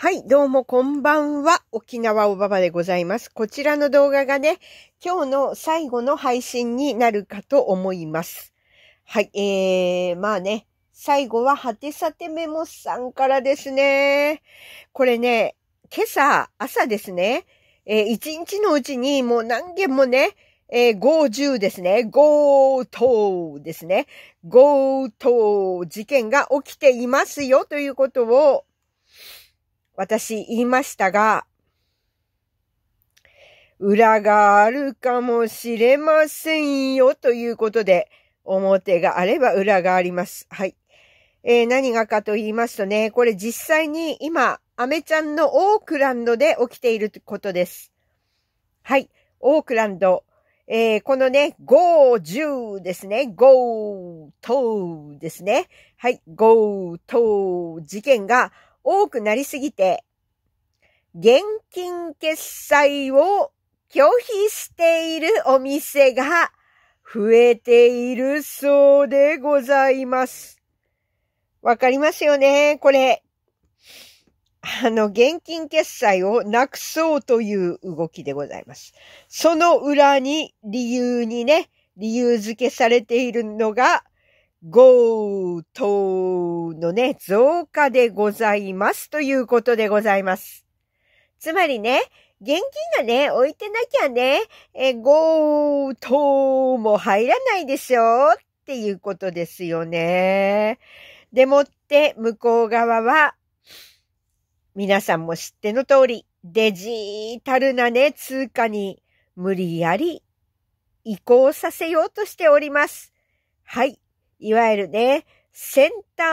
はい、どうもこんばんは。沖縄おばばでございます。こちらの動画がね、今日の最後の配信になるかと思います。はい、えー、まあね、最後は果てさてメモさんからですね。これね、今朝、朝ですね、えー、一日のうちにもう何件もね、えー、50ですね。強盗ですね。強盗事件が起きていますよということを、私言いましたが、裏があるかもしれませんよということで、表があれば裏があります。はい。えー、何がかと言いますとね、これ実際に今、アメちゃんのオークランドで起きていることです。はい。オークランド。えー、このね、50ですね。トーですね。はい。トー、事件が多くなりすぎて、現金決済を拒否しているお店が増えているそうでございます。わかりますよねこれ。あの、現金決済をなくそうという動きでございます。その裏に理由にね、理由付けされているのが、強盗のね、増加でございますということでございます。つまりね、現金がね、置いてなきゃね、え、強盗も入らないでしょうっていうことですよね。でもって向こう側は、皆さんも知っての通り、デジタルなね、通貨に無理やり移行させようとしております。はい。いわゆるね、センタ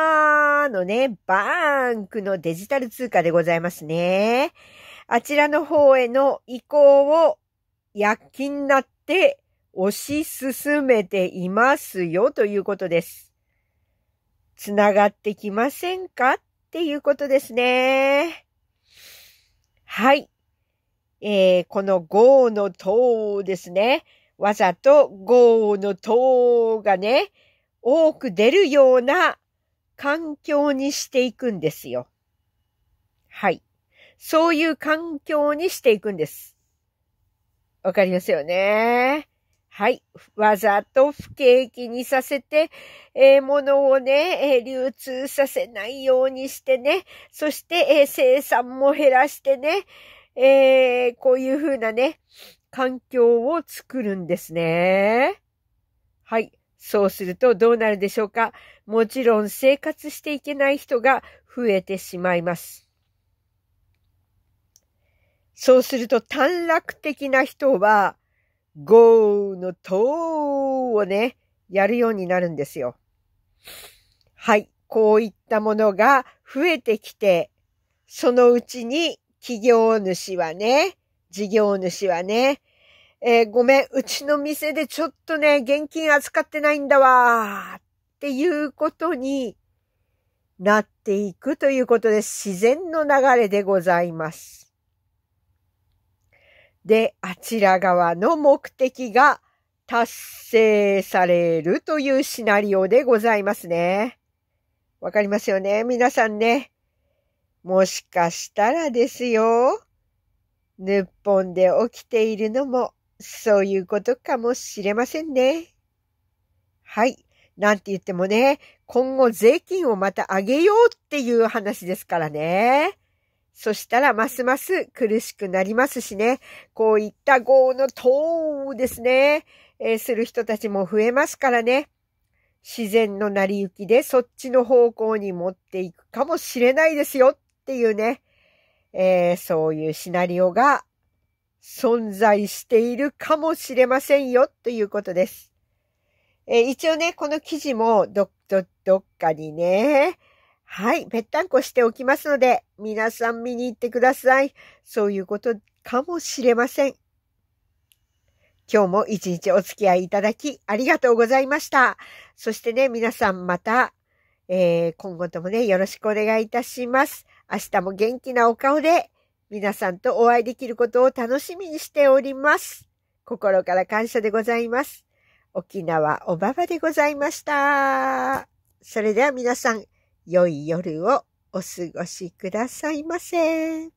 ーのね、バンクのデジタル通貨でございますね。あちらの方への移行を躍起になって推し進めていますよということです。つながってきませんかっていうことですね。はい。えー、この5の塔ですね。わざと5の塔がね、多く出るような環境にしていくんですよ。はい。そういう環境にしていくんです。わかりますよね。はい。わざと不景気にさせて、えー、物をね、えー、流通させないようにしてね、そして、えー、生産も減らしてね、えー、こういうふうなね、環境を作るんですね。はい。そうするとどうなるでしょうかもちろん生活していけない人が増えてしまいます。そうすると短絡的な人は、豪雨の塔をね、やるようになるんですよ。はい。こういったものが増えてきて、そのうちに企業主はね、事業主はね、えー、ごめん、うちの店でちょっとね、現金扱ってないんだわっていうことになっていくということで自然の流れでございます。で、あちら側の目的が達成されるというシナリオでございますね。わかりますよね皆さんね。もしかしたらですよ。日本で起きているのもそういうことかもしれませんね。はい。なんて言ってもね、今後税金をまた上げようっていう話ですからね。そしたらますます苦しくなりますしね、こういった豪の党ですね、えー、する人たちも増えますからね。自然の成り行きでそっちの方向に持っていくかもしれないですよっていうね、えー、そういうシナリオが存在しているかもしれませんよということです。え一応ね、この記事もど、ど、どっかにね、はい、ぺったんこしておきますので、皆さん見に行ってください。そういうことかもしれません。今日も一日お付き合いいただきありがとうございました。そしてね、皆さんまた、えー、今後ともね、よろしくお願いいたします。明日も元気なお顔で皆さんとお会いできることを楽しみにしております。心から感謝でございます。沖縄おばばでございました。それでは皆さん、良い夜をお過ごしくださいませ。